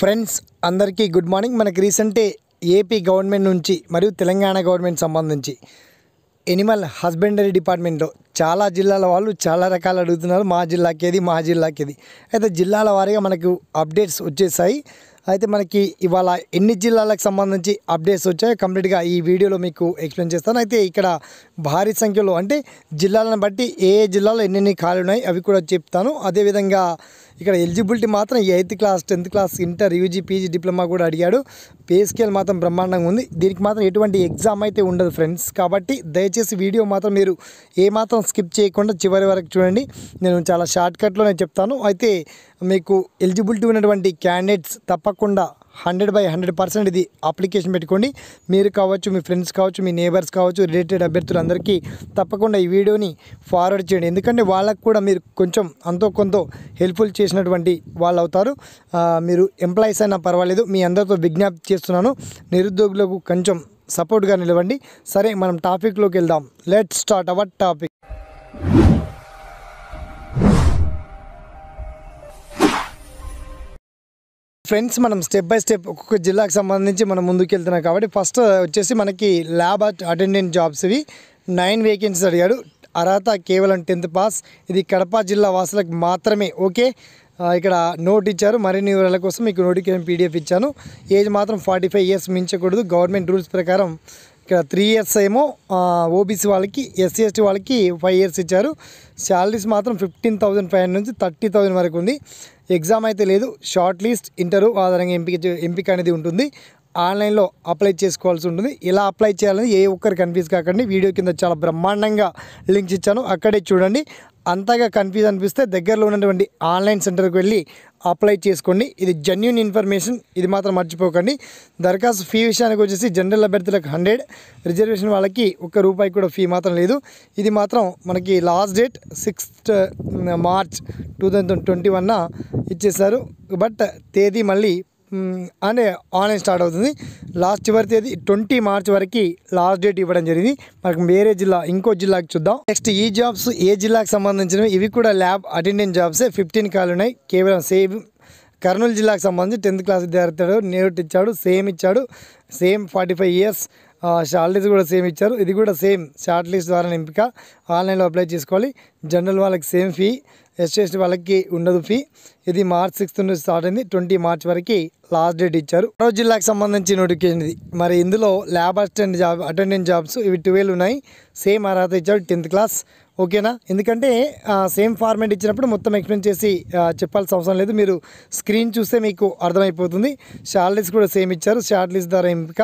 friends అందరికీ good morning మనకి రీసెంటే AP government నుంచి మరియు తెలంగాణ గవర్నమెంట్ సంబంధించి ఎనిమల్ హస్బెండరీ డిపార్ట్మెంట్లో చాలా జిల్లాల వాళ్ళు చాలా రకాలు అడుగుతున్నారు మా జిల్లాకేది మా జిల్లాకేది అయితే జిల్లాల వారీగా మనకు అప్డేట్స్ వచ్చేసాయి అయితే మనకి ఇవాళ ఎన్ని జిల్లాలకు సంబంధించి అప్డేట్స్ వచ్చాయో కంప్లీట్గా ఈ వీడియోలో మీకు ఎక్స్ప్లెయిన్ చేస్తాను అయితే ఇక్కడ భారీ సంఖ్యలో అంటే జిల్లాలను బట్టి ఏ ఏ జిల్లాలో ఎన్నెన్ని ఖాళీ ఉన్నాయి అవి కూడా చెప్తాను అదేవిధంగా ఇక్కడ ఎలిజిబిలిటీ మాత్రం eighth class tenth class inter UG PG diploma కూడా అడిగాడు పే స్కేల్ మాత్రం బ్రహ్మాండంగా ఉంది దీనికి మాత్రం ఎటువంటి ఎగ్జామ్ అయితే ఉండదు ఫ్రెండ్స్ కాబట్టి దయచేసి వీడియో మాత్రం మీరు ఏమాత్రం స్కిప్ చేయకుండా చివరి వరకు చూడండి నేను చాలా షార్ట్కట్లోనే చెప్తాను అయితే మీకు ఎలిజిబిలిటీ ఉన్నటువంటి క్యాండిడేట్స్ తప్పకుండా హండ్రెడ్ బై హండ్రెడ్ పర్సెంట్ ఇది అప్లికేషన్ పెట్టుకోండి మీరు కావచ్చు మీ ఫ్రెండ్స్ కావచ్చు మీ నేబర్స్ కావచ్చు రిలేటెడ్ అభ్యర్థులు అందరికీ తప్పకుండా ఈ వీడియోని ఫార్వర్డ్ చేయండి ఎందుకంటే వాళ్ళకు కూడా మీరు కొంచెం అంతో కొంత హెల్ప్ఫుల్ చేసినటువంటి వాళ్ళు అవుతారు మీరు ఎంప్లాయీస్ అయినా పర్వాలేదు మీ అందరితో విజ్ఞాప్తి చేస్తున్నాను నిరుద్యోగులకు కొంచెం సపోర్ట్గా నిలవండి సరే మనం టాపిక్లోకి వెళ్దాం let start our topic friends మనం స్టెప్ బై స్టెప్ ఒక్కొక్క జిల్లాకు సంబంధించి మనం ముందుకు వెళ్తున్నాం కాబట్టి ఫస్ట్ వచ్చేసి మనకి ల్యాబ్ అటెండెంట్ జాబ్స్ ఇవి నైన్ వేకెన్సీస్ అడిగాడు అర్హత కేవలం టెన్త్ పాస్ ఇది కడప జిల్లా వాసులకు మాత్రమే ఓకే ఇక్కడ నోట్ ఇచ్చారు మరిన్ని వివరాల కోసం మీకు నోటిఫికేషన్ పీడిఎఫ్ ఇచ్చాను ఏజ్ మాత్రం ఫార్టీ ఫైవ్ ఇయర్స్ మించకూడదు గవర్నమెంట్ రూల్స్ ప్రకారం ఇక్కడ త్రీ ఇయర్స్ ఏమో ఓబీసీ వాళ్ళకి ఎస్సీ ఎస్టీ వాళ్ళకి ఫైవ్ ఇయర్స్ ఇచ్చారు శాలరీస్ మాత్రం ఫిఫ్టీన్ థౌజండ్ ఫైవ్ నుంచి థర్టీ థౌజండ్ వరకు ఉంది ఎగ్జామ్ అయితే లేదు షార్ట్ లిస్ట్ ఇంటర్ ఆధారంగా ఎంపిక ఎంపిక అనేది ఉంటుంది ఆన్లైన్లో అప్లై చేసుకోవాల్సి ఉంటుంది ఇలా అప్లై చేయాలని ఏ ఒక్కరు కన్ఫ్యూజ్ కాకండి వీడియో కింద చాలా బ్రహ్మాండంగా లింక్స్ ఇచ్చాను అక్కడే చూడండి అంతగా కన్ఫ్యూజ్ అనిపిస్తే దగ్గరలో ఉన్నటువంటి ఆన్లైన్ సెంటర్కి వెళ్ళి అప్లై చేసుకోండి ఇది జెన్యున్ ఇన్ఫర్మేషన్ ఇది మాత్రం మర్చిపోకండి దరఖాస్తు ఫీ విషయానికి వచ్చేసి జనరల్ అభ్యర్థులకు హండ్రెడ్ రిజర్వేషన్ వాళ్ళకి ఒక్క రూపాయి కూడా ఫీ మాత్రం లేదు ఇది మాత్రం మనకి last date sixth March two thousand twenty వన్న ఇచ్చేశారు బట్ తేదీ మళ్ళీ అనే ఆన్లైన్ స్టార్ట్ అవుతుంది లాస్ట్ చివరి తేదీ ట్వంటీ మార్చ్ వరకు లాస్ట్ డేట్ ఇవ్వడం జరిగింది మనకు వేరే జిల్లా ఇంకో జిల్లాకి చూద్దాం నెక్స్ట్ ఈ జాబ్స్ ఏ జిల్లాకు సంబంధించినవి ఇవి కూడా ల్యాబ్ అటెండెంట్ జాబ్సే ఫిఫ్టీన్ కాలు ఉన్నాయి కేవలం సేమ్ కర్నూలు జిల్లాకు సంబంధించి టెన్త్ క్లాస్ విద్యార్థుడు నేట్ ఇచ్చాడు సేమ్ ఇచ్చాడు same forty five years short కూడా సేమ్ ఇచ్చారు ఇది కూడా సేమ్ షార్ట్ లిస్ట్ ద్వారా ఎంపిక ఆన్లైన్లో అప్లై చేసుకోవాలి జనరల్ వాళ్ళకి సేమ్ ఫీ ఎస్సీ వాళ్ళకి ఉండదు ఫీ ఇది మార్చ్ సిక్స్త్ నుంచి స్టార్ట్ అయింది ట్వంటీ మార్చ్ వరకు లాస్ట్ డేట్ ఇచ్చారు మరో జిల్లాకు సంబంధించి నోటిఫికేషన్ ఇది మరి ఇందులో lab assistant job attendant jobs ఇవి ట్వెల్వ్ ఉన్నాయి సేమ్ అర్హత ఇచ్చారు టెన్త్ క్లాస్ ఓకేనా ఎందుకంటే సేమ్ ఫార్మేట్ ఇచ్చినప్పుడు మొత్తం ఎక్స్ప్లెయిన్ చేసి చెప్పాల్సిన అవసరం లేదు మీరు స్క్రీన్ చూస్తే మీకు అర్థమైపోతుంది షార్ట్ లిస్ట్ కూడా సేమ్ ఇచ్చారు షార్ట్ లిస్ట్ ద్వారా ఎంపిక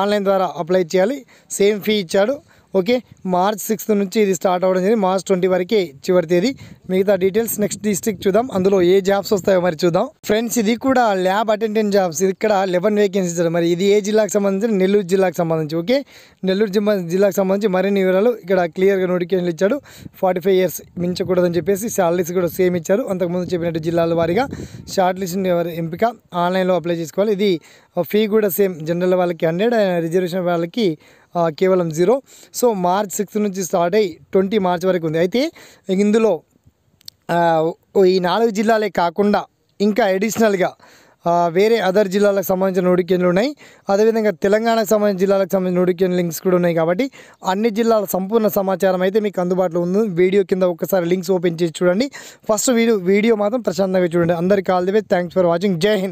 ఆన్లైన్ ద్వారా అప్లై చేయాలి సేమ్ ఫీ ఇచ్చాడు ఓకే మార్చ్ సిక్స్త్ నుంచి ఇది స్టార్ట్ అవ్వడం జరిగింది మార్చ్ ట్వంటీ వరకే చివరి తేదీ మిగతా డీటెయిల్స్ నెక్స్ట్ డిస్ట్రిక్ట్ చూద్దాం అందులో ఏ జాబ్స్ వస్తాయో మరి చూద్దాం ఫ్రెండ్స్ ఇది కూడా ల్యాబ్ అటెండెంట్ జాబ్స్ ఇక్కడ లెవెన్ వేకెన్సీస్ మరి ఇది ఏ జిల్లాకు సంబంధించి నెల్లూరు జిల్లాకు సంబంధించి ఓకే నెల్లూరు జిల్లాకు సంబంధించి మరిన్ని వివరాలు ఇక్కడ క్లియర్గా నోటిఫికేషన్లు ఇచ్చాడు ఫార్టీ ఫైవ్ ఇయర్స్ మించకూడదని చెప్పేసి శాలరీస్ కూడా సేమ్ ఇచ్చారు అంతకుముందు చెప్పినట్టు జిల్లాల వారీగా షార్ట్ లిస్ట్ ఎంపిక ఆన్లైన్లో అప్లై చేసుకోవాలి ఇది ఫీ కూడా సేమ్ జనరల్ వాళ్ళకి హండ్రెడ్ రిజర్వేషన్ వాళ్ళకి కేవలం జీరో సో మార్చ్ సిక్స్త్ నుంచి స్టార్ట్ అయ్యి ట్వంటీ మార్చ్ వరకు ఉంది అయితే ఇందులో ఈ నాలుగు జిల్లాలే కాకుండా ఇంకా అడిషనల్గా వేరే అదర్ జిల్లాలకు సంబంధించిన నోటికేషన్లు ఉన్నాయి అదేవిధంగా తెలంగాణకు సంబంధించిన జిల్లాలకు సంబంధించిన నోటికేషన్ లింక్స్ కూడా ఉన్నాయి కాబట్టి అన్ని జిల్లాల సంపూర్ణ సమాచారం అయితే మీకు అందుబాటులో ఉంది వీడియో కింద ఒక్కసారి లింక్స్ ఓపెన్ చేసి చూడండి ఫస్ట్ వీడియో వీడియో మాత్రం ప్రశాంతంగా చూడండి అందరికీ all the best thanks for watching జై హింద్